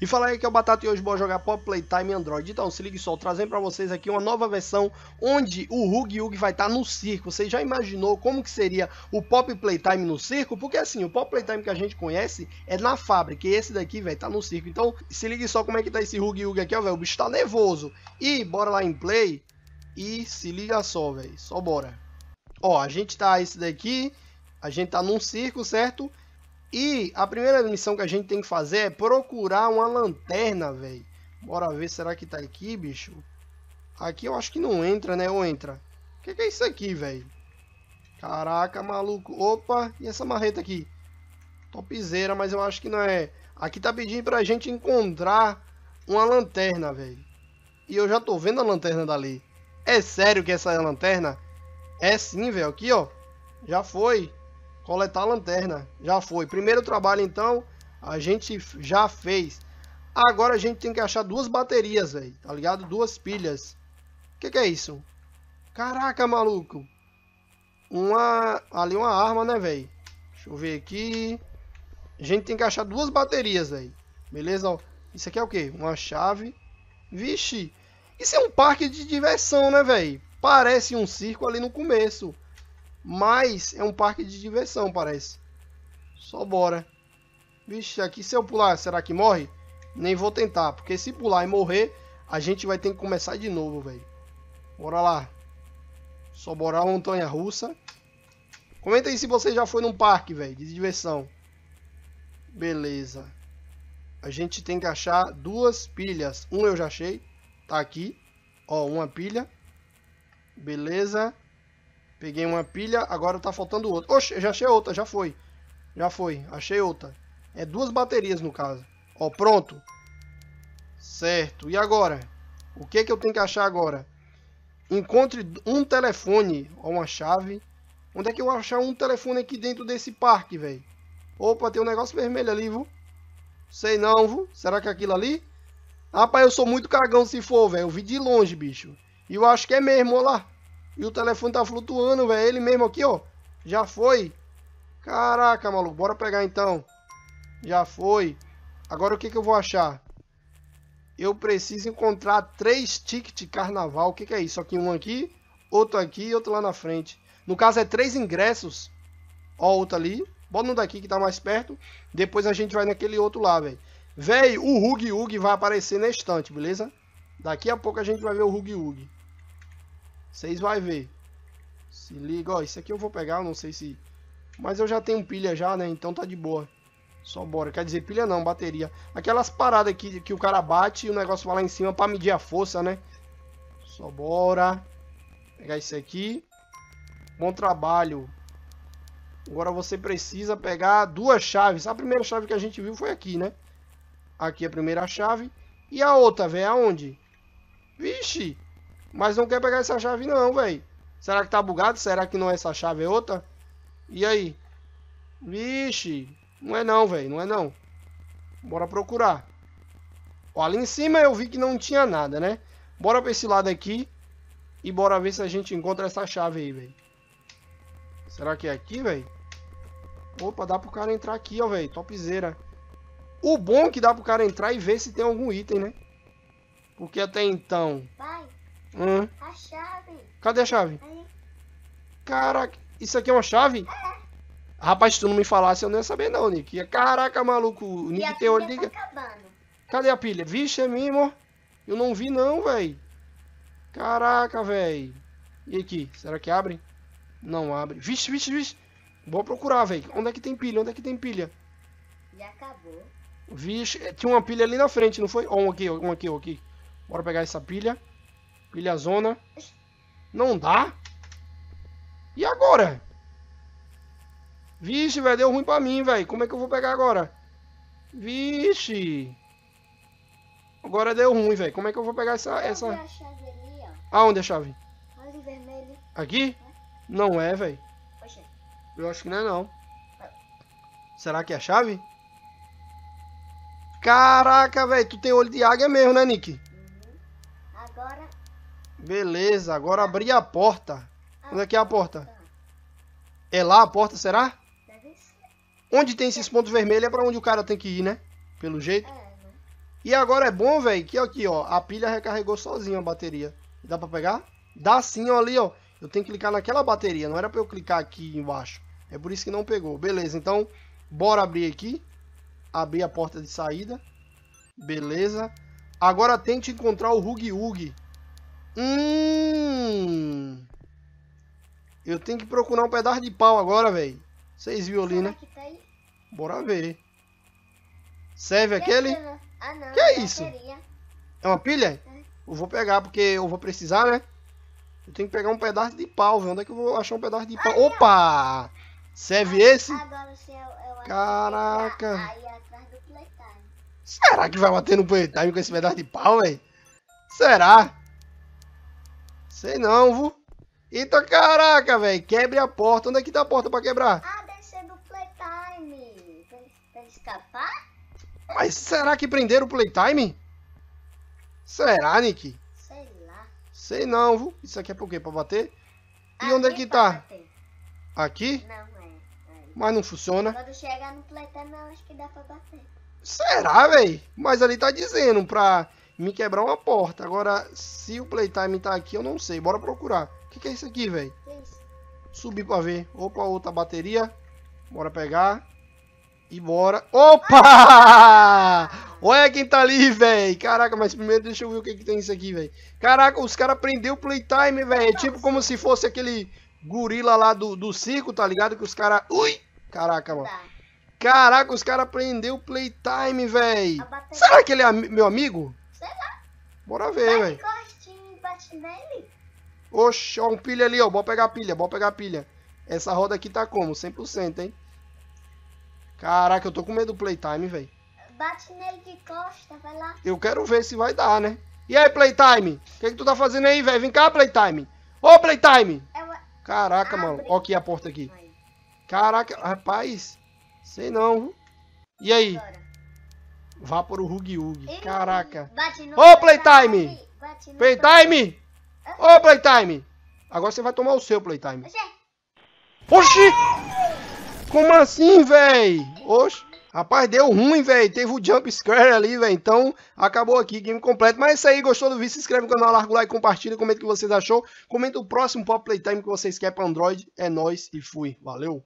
E fala aí que é o Batata e hoje vou jogar Pop Playtime Android. Então, se ligue só, trazendo para vocês aqui uma nova versão onde o Hug vai estar tá no circo. Você já imaginou como que seria o Pop Playtime no circo? Porque assim, o Pop Playtime que a gente conhece é na fábrica e esse daqui, velho, tá no circo. Então, se ligue só como é que tá esse Hug aqui, ó, velho, o bicho tá nervoso. E bora lá em play e se liga só, velho, só bora. Ó, a gente tá esse daqui, a gente tá num circo, certo? E a primeira missão que a gente tem que fazer é procurar uma lanterna, velho. Bora ver, será que tá aqui, bicho? Aqui eu acho que não entra, né? Ou entra? O que, que é isso aqui, velho? Caraca, maluco. Opa, e essa marreta aqui? Topzera, mas eu acho que não é. Aqui tá pedindo pra gente encontrar uma lanterna, velho. E eu já tô vendo a lanterna dali. É sério que essa é a lanterna? É sim, velho. Aqui, ó. Já foi. Coletar a lanterna. Já foi. Primeiro trabalho, então, a gente já fez. Agora a gente tem que achar duas baterias, velho. Tá ligado? Duas pilhas. O que, que é isso? Caraca, maluco. Uma... Ali uma arma, né, velho? Deixa eu ver aqui. A gente tem que achar duas baterias, velho. Beleza? Isso aqui é o quê? Uma chave. Vixe. Isso é um parque de diversão, né, velho? Parece um circo ali no começo. Mas é um parque de diversão, parece. Só bora. Vixe, aqui se eu pular, será que morre? Nem vou tentar, porque se pular e morrer, a gente vai ter que começar de novo, velho. Bora lá. Só bora a montanha russa. Comenta aí se você já foi num parque, velho, de diversão. Beleza. A gente tem que achar duas pilhas. Uma eu já achei. Tá aqui. Ó, uma pilha. Beleza. Peguei uma pilha, agora tá faltando outra. Oxe, já achei outra, já foi. Já foi, achei outra. É duas baterias no caso. Ó, pronto. Certo, e agora? O que que eu tenho que achar agora? Encontre um telefone, ó, uma chave. Onde é que eu vou achar um telefone aqui dentro desse parque, velho? Opa, tem um negócio vermelho ali, viu? Sei não, viu? Será que é aquilo ali? Rapaz, eu sou muito cagão se for, velho. Eu vi de longe, bicho. E eu acho que é mesmo, olha lá. E o telefone tá flutuando, velho. Ele mesmo aqui, ó. Já foi. Caraca, maluco. Bora pegar então. Já foi. Agora o que, que eu vou achar? Eu preciso encontrar três tickets de carnaval. O que, que é isso? Aqui um aqui, outro aqui e outro lá na frente. No caso é três ingressos. Ó, outro ali. Bota um daqui que tá mais perto. Depois a gente vai naquele outro lá, velho. Véi, o Hug Hug vai aparecer na estante, beleza? Daqui a pouco a gente vai ver o Hug Hug. Vocês vai ver. Se liga, ó, isso aqui eu vou pegar, não sei se... Mas eu já tenho pilha já, né? Então tá de boa. Só bora. Quer dizer, pilha não, bateria. Aquelas paradas aqui que o cara bate e o negócio vai lá em cima pra medir a força, né? Só bora. Pegar isso aqui. Bom trabalho. Agora você precisa pegar duas chaves. A primeira chave que a gente viu foi aqui, né? Aqui é a primeira chave. E a outra, velho, é aonde? Vixe! Mas não quer pegar essa chave não, velho. Será que tá bugado? Será que não é essa chave, é outra? E aí? Vixe, não é não, velho, não é não. Bora procurar. Ó, ali em cima eu vi que não tinha nada, né? Bora pra esse lado aqui e bora ver se a gente encontra essa chave aí, velho. Será que é aqui, velho? Opa, dá pro cara entrar aqui, ó, velho. Topzera. O bom é que dá pro cara entrar e ver se tem algum item, né? Porque até então... Pai. Hum. A chave. Cadê a chave? Aí. Caraca, isso aqui é uma chave? É. Rapaz, se tu não me falasse, eu não ia saber não, Nick. Caraca, maluco, o Nick tem olho liga. Tá Cadê a pilha? Vixe, é mesmo, Eu não vi não, velho. Caraca, velho. E aqui, será que abre? Não abre. Vixe, vixe, vixe. Vou procurar, velho. Onde é que tem pilha? Onde é que tem pilha? E acabou. Vixe, é, tinha uma pilha ali na frente, não foi? Ó, um aqui, um aqui, um aqui. Bora pegar essa pilha. Ilhazona. Não dá. E agora? Vixe, velho, deu ruim pra mim, velho. Como é que eu vou pegar agora? Vixe. Agora deu ruim, velho. Como é que eu vou pegar essa... essa... É Aonde é a chave? Ali, vermelho. Aqui? É. Não é, velho. Eu acho que não é, não. Será que é a chave? Caraca, velho. Tu tem olho de águia mesmo, né, Nick? Beleza, agora abri a porta. Onde é que é a porta? É lá a porta, será? Onde tem esses pontos vermelhos é pra onde o cara tem que ir, né? Pelo jeito. E agora é bom, velho, que aqui, ó, a pilha recarregou sozinha a bateria. Dá pra pegar? Dá sim, ó, ali, ó. Eu tenho que clicar naquela bateria, não era pra eu clicar aqui embaixo. É por isso que não pegou. Beleza, então, bora abrir aqui. Abrir a porta de saída. Beleza. Agora tente encontrar o Hug Hug. Hum. Eu tenho que procurar um pedaço de pau agora, velho. Seis ali, né? Tá Bora ver. Serve que aquele? ah, não, que é, é isso? Queria. É uma pilha? É. Eu vou pegar, porque eu vou precisar, né? Eu tenho que pegar um pedaço de pau, velho. Onde é que eu vou achar um pedaço de pau? Opa! Serve esse? Agora, eu, eu é é Caraca! Será que vai bater no playtime com esse pedaço de pau, velho? Será? Sei não, vu. Eita, então, caraca, velho. Quebre a porta. Onde é que tá a porta pra quebrar? Ah, deve ser do Playtime. Pra, ele escapar? Mas será que prenderam o Playtime? Será, Nick? Sei lá. Sei não, vu. Isso aqui é por quê? Pra bater? E ah, onde é que tá? Bater. Aqui? Não, é, é. Mas não funciona. Quando chegar no Playtime, eu acho que dá pra bater. Será, velho? Mas ali tá dizendo pra me quebrar uma porta. Agora, se o playtime tá aqui, eu não sei. Bora procurar. O que, que, é isso aqui, velho? Subir pra ver. Opa, outra bateria. Bora pegar. E bora. Opa! Olha quem tá ali, velho. Caraca, mas primeiro deixa eu ver o que, que tem isso aqui, velho. Caraca, os caras prendeu o playtime, velho. É tipo como se fosse aquele gorila lá do, do circo, tá ligado? Que os caras... Ui! Caraca, mano. Tá. Caraca, os caras prendeu o playtime, velho. Será que ele é meu amigo? Bora ver, velho. cortinho e bate nele. Oxi, ó, um pilha ali, ó. Bora pegar a pilha, bora pegar a pilha. Essa roda aqui tá como? 100%, hein? Caraca, eu tô com medo do playtime, velho. Bate nele de costa, vai lá. Eu quero ver se vai dar, né? E aí, playtime? O que, é que tu tá fazendo aí, velho? Vem cá, playtime. Ô, playtime! Eu... É Caraca, Abre. mano. Ó aqui a porta aqui. Caraca, rapaz. Sei não. E aí? Agora. Vá para o Hug Hug. Caraca. Ô, oh, Playtime! Playtime! Ô, oh, Playtime! Agora você vai tomar o seu Playtime. Oxi! Como assim, véi? Oxi. Rapaz, deu ruim, velho. Teve o jump scare ali, velho. Então, acabou aqui, game completo. Mas é isso aí, gostou do vídeo? Se inscreve no canal, larga o like, compartilha, comenta o que vocês achou. Comenta o próximo Pop Playtime que vocês querem para Android. É nóis e fui. Valeu!